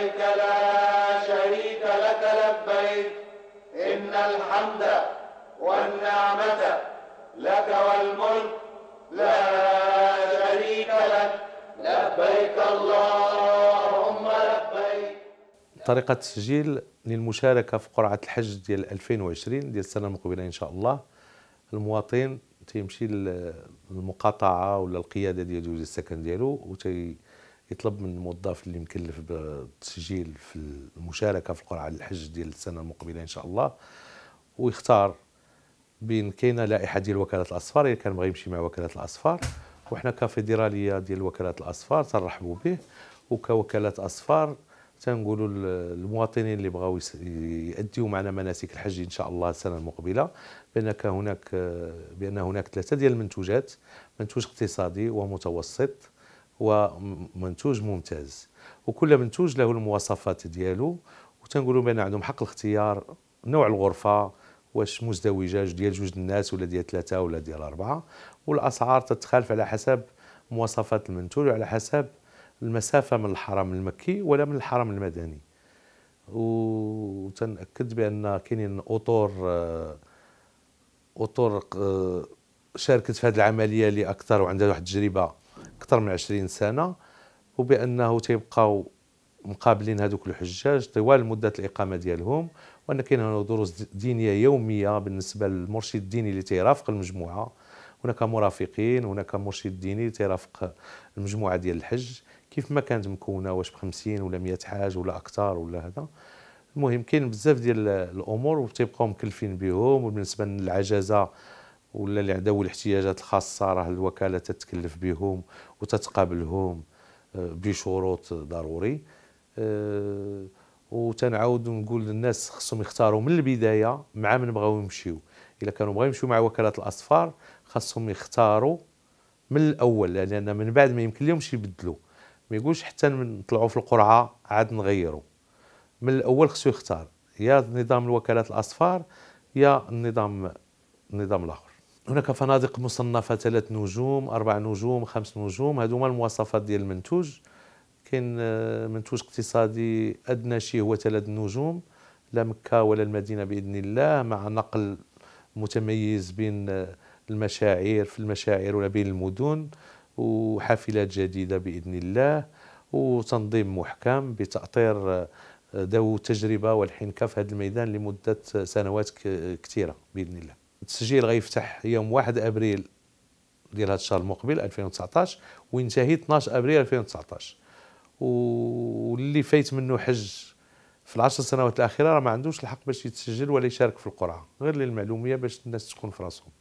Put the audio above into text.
لبيك لا شريك لك لبيك إن الحمد والنعمة لك والملك لا شريك لك لبيك اللهم لبيك طريقة التسجيل للمشاركة في قرعة الحج ديال 2020 ديال السنة المقبلة إن شاء الله المواطن تيمشي للمقاطعة ولا القيادة ديال جوج السكن ديالو وتي يطلب من الموظف اللي مكلف بالتسجيل في المشاركه في القرعه الحج ديال السنه المقبله ان شاء الله ويختار بين كاينه لائحه ديال وكاله الاصفار الا كان بغى يمشي مع وكاله الاصفار وحنا كفيدراليه ديال وكاله الاصفار تنرحبوا به وكوكاله اصفار تنقولوا للمواطنين اللي بغاو يؤديوا معنا مناسك الحج ان شاء الله السنه المقبله بانك هناك بان هناك ثلاثه ديال المنتوجات منتوج اقتصادي ومتوسط هو منتوج ممتاز وكل منتوج له المواصفات ديالو وتنقولوا بان عندهم حق الاختيار نوع الغرفه واش مزدوجه ديال جوج الناس ولا ديال ثلاثه ولا ديال اربعه والاسعار تتخالف على حسب مواصفات المنتوج وعلى حسب المسافه من الحرم المكي ولا من الحرم المدني وتنأكد بان كاينين اطور اطور آه، شاركت في هذه العمليه اللي اكثر وعندها واحد التجربه اكثر من 20 سنه وبانه تيبقاو مقابلين هذوك الحجاج طوال مده الاقامه ديالهم وان كاين هنا دروس دينيه يوميه بالنسبه للمرشد الديني اللي تيرافق المجموعه هناك مرافقين هناك مرشد ديني تيرافق المجموعه ديال الحج كيف ما كانت مكونه واش ب 50 ولا 100 حاج ولا اكثر ولا هذا المهم كاين بزاف ديال الامور وتيبقاو مكلفين بهم وبالنسبه للعجزه ولا اللي عندها الاحتياجات الخاصه راه الوكاله تتكلف بهم وتتقابلهم آه، بشروط ضروري آه، وتنعاود نقول للناس خصهم يختاروا من البدايه مع من بغاو يمشيو الا كانوا بغاو يمشيو مع وكاله الاصفار خصهم يختاروا من الاول لان من بعد ما يمكن لهمش يبدلوا ما يقولش حتى نطلعوا في القرعه عاد نغيروا من الاول خصو يختار يا نظام الوكالات الاصفار يا النظام النظام الاخر هناك فنادق مصنفه ثلاث نجوم اربع نجوم خمس نجوم هما المواصفات ديال المنتوج كاين آه، منتوج اقتصادي ادنى شيء هو ثلاث نجوم لا مكه ولا المدينه باذن الله مع نقل متميز بين آه، المشاعر في المشاعر ولا بين المدن وحافلات جديده باذن الله وتنظيم محكم بتاطير آه، ذو التجربه والحنكه في هذا الميدان لمده سنوات كثيره باذن الله التسجيل غيفتح يوم 1 ابريل ديال هذا الشهر المقبل 2019 وينتهي 12 ابريل 2019 واللي فايت منه حج في العشر سنوات الاخيره راه ما عندوش الحق باش يتسجل ولا يشارك في القرعه غير للمعلوميه باش الناس تكون في راسهم